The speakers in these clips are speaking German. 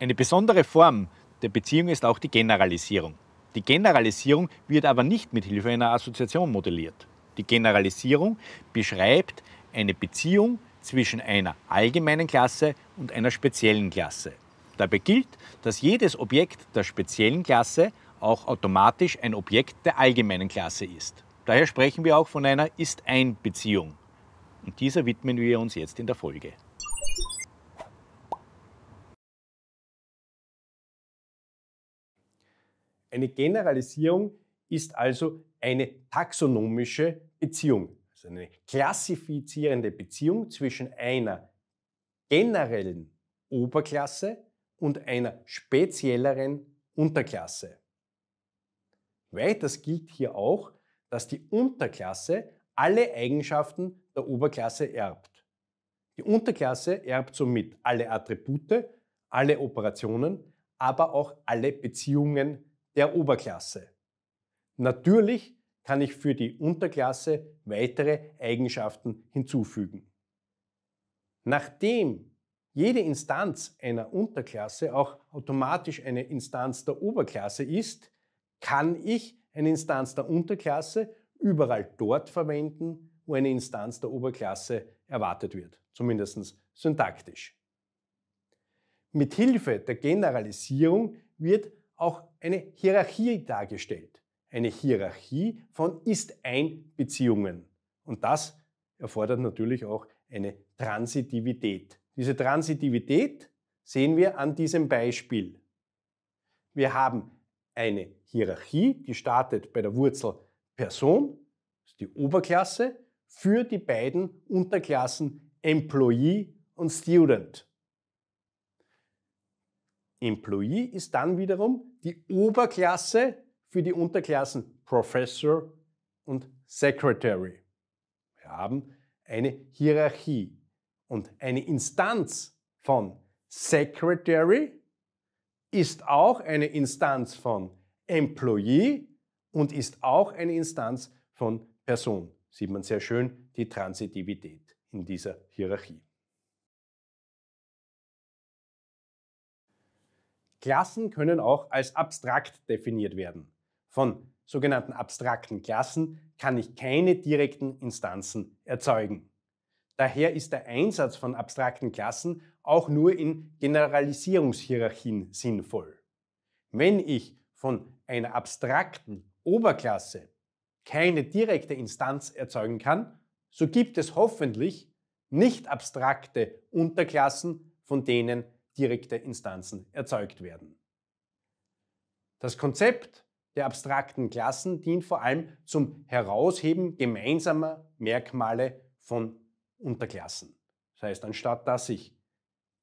Eine besondere Form der Beziehung ist auch die Generalisierung. Die Generalisierung wird aber nicht mit Hilfe einer Assoziation modelliert. Die Generalisierung beschreibt eine Beziehung zwischen einer allgemeinen Klasse und einer speziellen Klasse. Dabei gilt, dass jedes Objekt der speziellen Klasse auch automatisch ein Objekt der allgemeinen Klasse ist. Daher sprechen wir auch von einer Ist-Ein-Beziehung. Und dieser widmen wir uns jetzt in der Folge. Eine Generalisierung ist also eine taxonomische Beziehung, also eine klassifizierende Beziehung zwischen einer generellen Oberklasse und einer spezielleren Unterklasse. Weiters gilt hier auch, dass die Unterklasse alle Eigenschaften der Oberklasse erbt. Die Unterklasse erbt somit alle Attribute, alle Operationen, aber auch alle Beziehungen der Oberklasse. Natürlich kann ich für die Unterklasse weitere Eigenschaften hinzufügen. Nachdem jede Instanz einer Unterklasse auch automatisch eine Instanz der Oberklasse ist, kann ich eine Instanz der Unterklasse überall dort verwenden, wo eine Instanz der Oberklasse erwartet wird, zumindest syntaktisch. Mit Hilfe der Generalisierung wird auch eine Hierarchie dargestellt. Eine Hierarchie von Ist-Ein-Beziehungen. Und das erfordert natürlich auch eine Transitivität. Diese Transitivität sehen wir an diesem Beispiel. Wir haben eine Hierarchie, die startet bei der Wurzel Person, das ist die Oberklasse, für die beiden Unterklassen Employee und Student. Employee ist dann wiederum die Oberklasse für die Unterklassen Professor und Secretary. Wir haben eine Hierarchie und eine Instanz von Secretary ist auch eine Instanz von Employee und ist auch eine Instanz von Person. Sieht man sehr schön die Transitivität in dieser Hierarchie. Klassen können auch als abstrakt definiert werden. Von sogenannten abstrakten Klassen kann ich keine direkten Instanzen erzeugen. Daher ist der Einsatz von abstrakten Klassen auch nur in Generalisierungshierarchien sinnvoll. Wenn ich von einer abstrakten Oberklasse keine direkte Instanz erzeugen kann, so gibt es hoffentlich nicht abstrakte Unterklassen, von denen direkte Instanzen erzeugt werden. Das Konzept der abstrakten Klassen dient vor allem zum Herausheben gemeinsamer Merkmale von Unterklassen. Das heißt, anstatt dass ich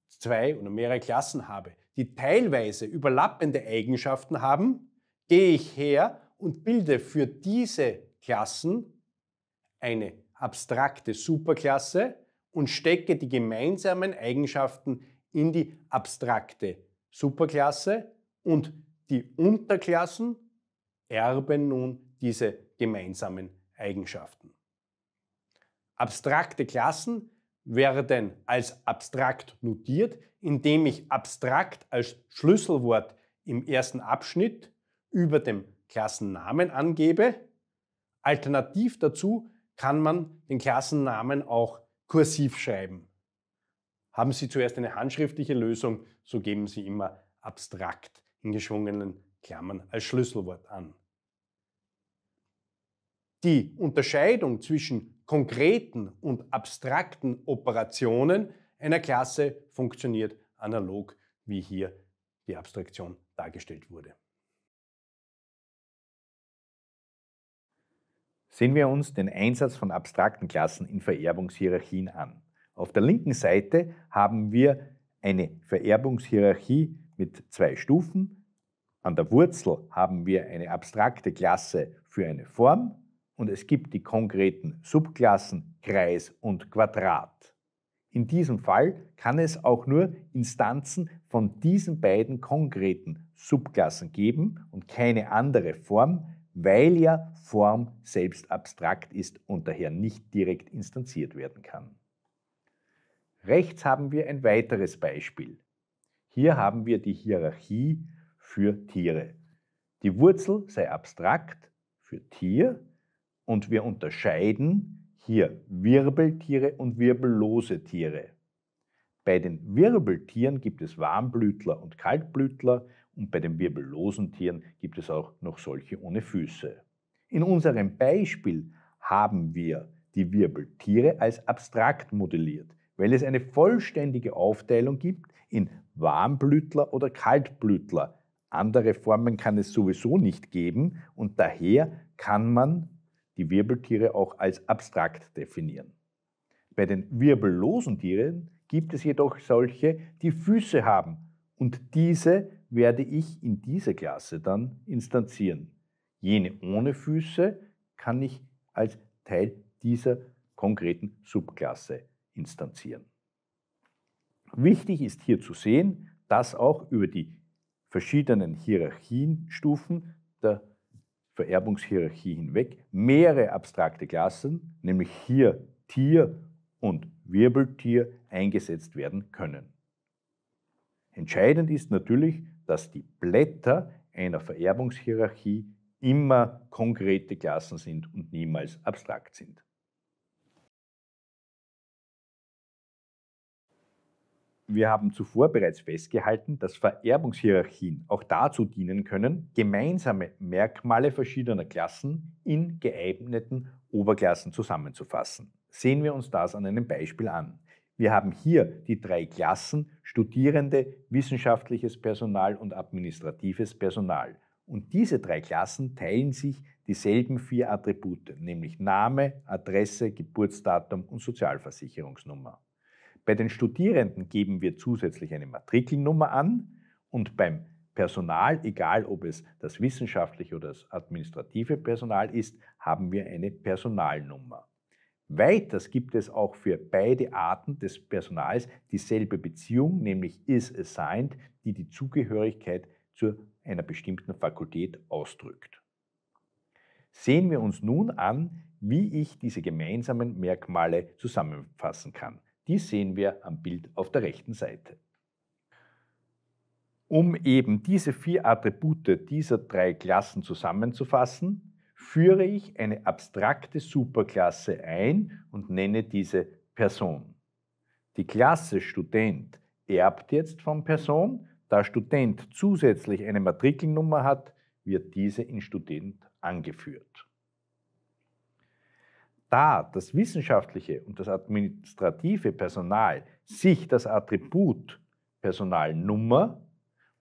zwei oder mehrere Klassen habe, die teilweise überlappende Eigenschaften haben, gehe ich her und bilde für diese Klassen eine abstrakte Superklasse und stecke die gemeinsamen Eigenschaften in die abstrakte Superklasse und die Unterklassen erben nun diese gemeinsamen Eigenschaften. Abstrakte Klassen werden als abstrakt notiert, indem ich abstrakt als Schlüsselwort im ersten Abschnitt über dem Klassennamen angebe. Alternativ dazu kann man den Klassennamen auch kursiv schreiben. Haben Sie zuerst eine handschriftliche Lösung, so geben Sie immer abstrakt in geschwungenen Klammern als Schlüsselwort an. Die Unterscheidung zwischen konkreten und abstrakten Operationen einer Klasse funktioniert analog, wie hier die Abstraktion dargestellt wurde. Sehen wir uns den Einsatz von abstrakten Klassen in Vererbungshierarchien an. Auf der linken Seite haben wir eine Vererbungshierarchie mit zwei Stufen. An der Wurzel haben wir eine abstrakte Klasse für eine Form und es gibt die konkreten Subklassen Kreis und Quadrat. In diesem Fall kann es auch nur Instanzen von diesen beiden konkreten Subklassen geben und keine andere Form, weil ja Form selbst abstrakt ist und daher nicht direkt instanziert werden kann. Rechts haben wir ein weiteres Beispiel. Hier haben wir die Hierarchie für Tiere. Die Wurzel sei abstrakt für Tier und wir unterscheiden hier Wirbeltiere und wirbellose Tiere. Bei den Wirbeltieren gibt es Warmblütler und Kaltblütler und bei den wirbellosen Tieren gibt es auch noch solche ohne Füße. In unserem Beispiel haben wir die Wirbeltiere als abstrakt modelliert weil es eine vollständige Aufteilung gibt in Warmblütler oder Kaltblütler. Andere Formen kann es sowieso nicht geben und daher kann man die Wirbeltiere auch als abstrakt definieren. Bei den wirbellosen Tieren gibt es jedoch solche, die Füße haben und diese werde ich in diese Klasse dann instanzieren. Jene ohne Füße kann ich als Teil dieser konkreten Subklasse instanzieren. Wichtig ist hier zu sehen, dass auch über die verschiedenen Hierarchienstufen der Vererbungshierarchie hinweg mehrere abstrakte Klassen, nämlich hier Tier und Wirbeltier, eingesetzt werden können. Entscheidend ist natürlich, dass die Blätter einer Vererbungshierarchie immer konkrete Klassen sind und niemals abstrakt sind. Wir haben zuvor bereits festgehalten, dass Vererbungshierarchien auch dazu dienen können, gemeinsame Merkmale verschiedener Klassen in geeigneten Oberklassen zusammenzufassen. Sehen wir uns das an einem Beispiel an. Wir haben hier die drei Klassen Studierende, wissenschaftliches Personal und administratives Personal. Und diese drei Klassen teilen sich dieselben vier Attribute, nämlich Name, Adresse, Geburtsdatum und Sozialversicherungsnummer. Bei den Studierenden geben wir zusätzlich eine Matrikelnummer an und beim Personal, egal ob es das wissenschaftliche oder das administrative Personal ist, haben wir eine Personalnummer. Weiters gibt es auch für beide Arten des Personals dieselbe Beziehung, nämlich is assigned, die die Zugehörigkeit zu einer bestimmten Fakultät ausdrückt. Sehen wir uns nun an, wie ich diese gemeinsamen Merkmale zusammenfassen kann. Die sehen wir am Bild auf der rechten Seite. Um eben diese vier Attribute dieser drei Klassen zusammenzufassen, führe ich eine abstrakte Superklasse ein und nenne diese Person. Die Klasse Student erbt jetzt von Person. Da Student zusätzlich eine Matrikelnummer hat, wird diese in Student angeführt da das wissenschaftliche und das administrative Personal sich das Attribut Personalnummer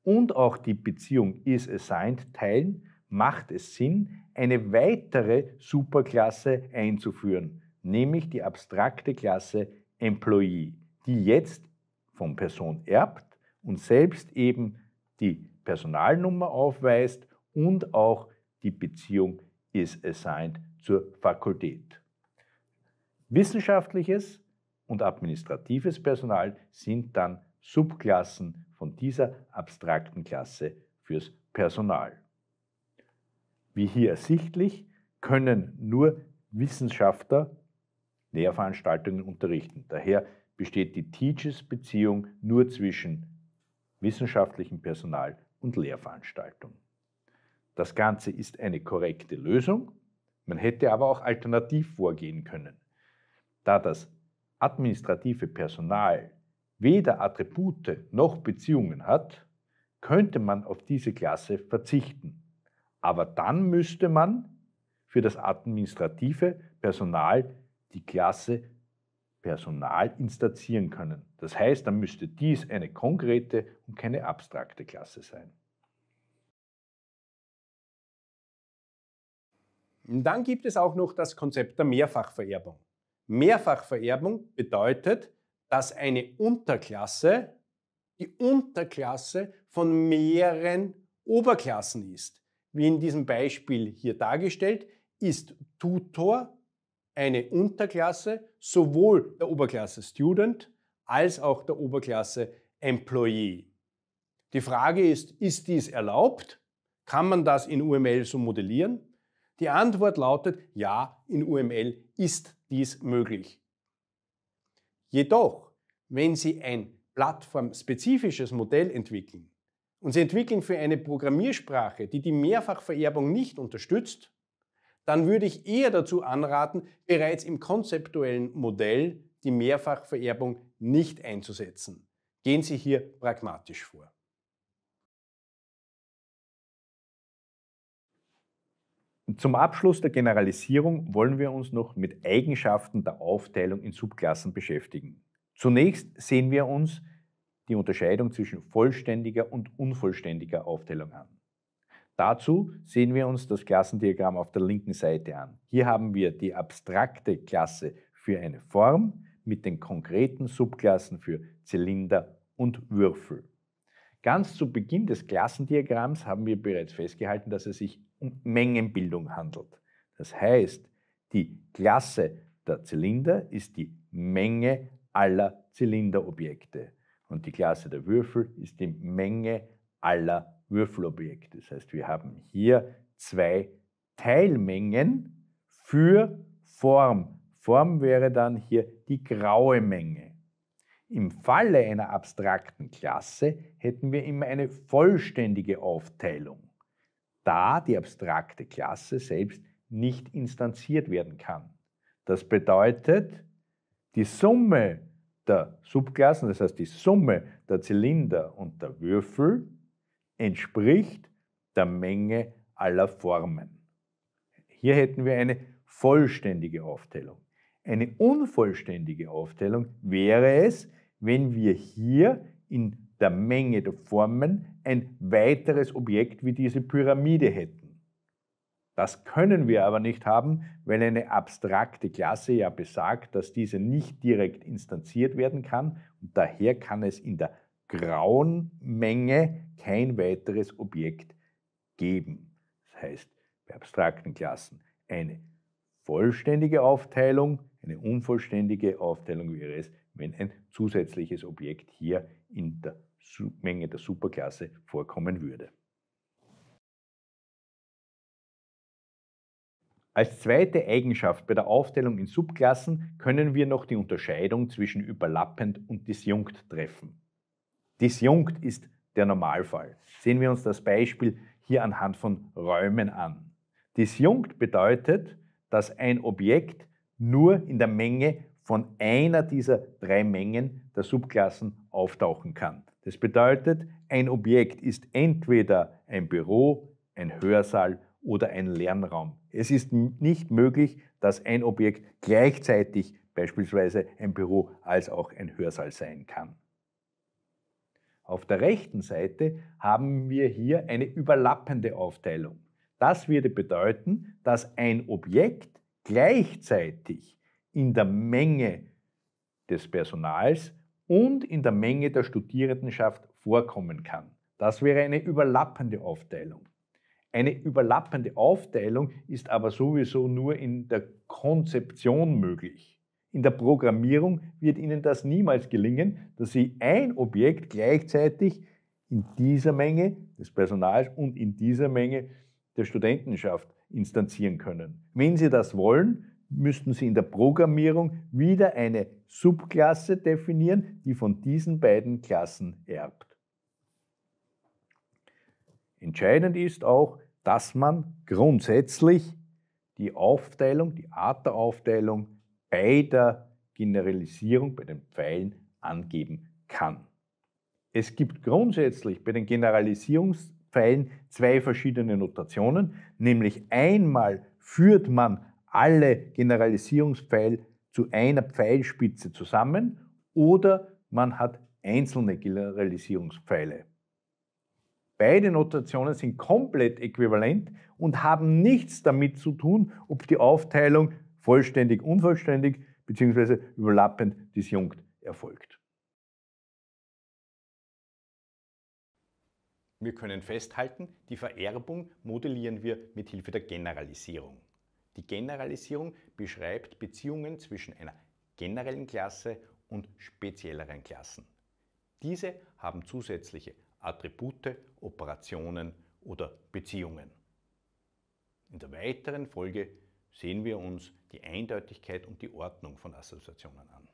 und auch die Beziehung is assigned teilen, macht es Sinn, eine weitere Superklasse einzuführen, nämlich die abstrakte Klasse Employee, die jetzt von Person erbt und selbst eben die Personalnummer aufweist und auch die Beziehung is assigned zur Fakultät. Wissenschaftliches und administratives Personal sind dann Subklassen von dieser abstrakten Klasse fürs Personal. Wie hier ersichtlich, können nur Wissenschaftler Lehrveranstaltungen unterrichten. Daher besteht die Teachers-Beziehung nur zwischen wissenschaftlichem Personal und Lehrveranstaltung. Das Ganze ist eine korrekte Lösung, man hätte aber auch alternativ vorgehen können da das administrative Personal weder Attribute noch Beziehungen hat, könnte man auf diese Klasse verzichten. Aber dann müsste man für das administrative Personal die Klasse Personal instanzieren können. Das heißt, dann müsste dies eine konkrete und keine abstrakte Klasse sein. dann gibt es auch noch das Konzept der Mehrfachvererbung. Mehrfachvererbung bedeutet, dass eine Unterklasse die Unterklasse von mehreren Oberklassen ist. Wie in diesem Beispiel hier dargestellt, ist Tutor eine Unterklasse sowohl der Oberklasse Student als auch der Oberklasse Employee. Die Frage ist, ist dies erlaubt? Kann man das in UML so modellieren? Die Antwort lautet, ja, in UML ist dies möglich. Jedoch, wenn Sie ein plattformspezifisches Modell entwickeln und Sie entwickeln für eine Programmiersprache, die die Mehrfachvererbung nicht unterstützt, dann würde ich eher dazu anraten, bereits im konzeptuellen Modell die Mehrfachvererbung nicht einzusetzen. Gehen Sie hier pragmatisch vor. Zum Abschluss der Generalisierung wollen wir uns noch mit Eigenschaften der Aufteilung in Subklassen beschäftigen. Zunächst sehen wir uns die Unterscheidung zwischen vollständiger und unvollständiger Aufteilung an. Dazu sehen wir uns das Klassendiagramm auf der linken Seite an. Hier haben wir die abstrakte Klasse für eine Form mit den konkreten Subklassen für Zylinder und Würfel. Ganz zu Beginn des Klassendiagramms haben wir bereits festgehalten, dass es sich um Mengenbildung handelt. Das heißt, die Klasse der Zylinder ist die Menge aller Zylinderobjekte und die Klasse der Würfel ist die Menge aller Würfelobjekte. Das heißt, wir haben hier zwei Teilmengen für Form. Form wäre dann hier die graue Menge. Im Falle einer abstrakten Klasse hätten wir immer eine vollständige Aufteilung, da die abstrakte Klasse selbst nicht instanziert werden kann. Das bedeutet, die Summe der Subklassen, das heißt die Summe der Zylinder und der Würfel, entspricht der Menge aller Formen. Hier hätten wir eine vollständige Aufteilung. Eine unvollständige Aufteilung wäre es, wenn wir hier in der Menge der Formen ein weiteres Objekt wie diese Pyramide hätten. Das können wir aber nicht haben, weil eine abstrakte Klasse ja besagt, dass diese nicht direkt instanziert werden kann und daher kann es in der grauen Menge kein weiteres Objekt geben. Das heißt, bei abstrakten Klassen eine vollständige Aufteilung eine unvollständige Aufteilung wäre es, wenn ein zusätzliches Objekt hier in der Menge der Superklasse vorkommen würde. Als zweite Eigenschaft bei der Aufteilung in Subklassen können wir noch die Unterscheidung zwischen überlappend und disjunkt treffen. Disjunkt ist der Normalfall. Sehen wir uns das Beispiel hier anhand von Räumen an. Disjunkt bedeutet, dass ein Objekt nur in der Menge von einer dieser drei Mengen der Subklassen auftauchen kann. Das bedeutet, ein Objekt ist entweder ein Büro, ein Hörsaal oder ein Lernraum. Es ist nicht möglich, dass ein Objekt gleichzeitig beispielsweise ein Büro als auch ein Hörsaal sein kann. Auf der rechten Seite haben wir hier eine überlappende Aufteilung. Das würde bedeuten, dass ein Objekt gleichzeitig in der Menge des Personals und in der Menge der Studierendenschaft vorkommen kann. Das wäre eine überlappende Aufteilung. Eine überlappende Aufteilung ist aber sowieso nur in der Konzeption möglich. In der Programmierung wird Ihnen das niemals gelingen, dass Sie ein Objekt gleichzeitig in dieser Menge des Personals und in dieser Menge der Studentenschaft instanzieren können. Wenn Sie das wollen, müssten Sie in der Programmierung wieder eine Subklasse definieren, die von diesen beiden Klassen erbt. Entscheidend ist auch, dass man grundsätzlich die Aufteilung, die Art der Aufteilung bei der Generalisierung, bei den Pfeilen angeben kann. Es gibt grundsätzlich bei den Generalisierungs Pfeilen zwei verschiedene Notationen, nämlich einmal führt man alle Generalisierungspfeil zu einer Pfeilspitze zusammen oder man hat einzelne Generalisierungspfeile. Beide Notationen sind komplett äquivalent und haben nichts damit zu tun, ob die Aufteilung vollständig, unvollständig bzw. überlappend disjunkt erfolgt. Wir können festhalten, die Vererbung modellieren wir mit Hilfe der Generalisierung. Die Generalisierung beschreibt Beziehungen zwischen einer generellen Klasse und spezielleren Klassen. Diese haben zusätzliche Attribute, Operationen oder Beziehungen. In der weiteren Folge sehen wir uns die Eindeutigkeit und die Ordnung von Assoziationen an.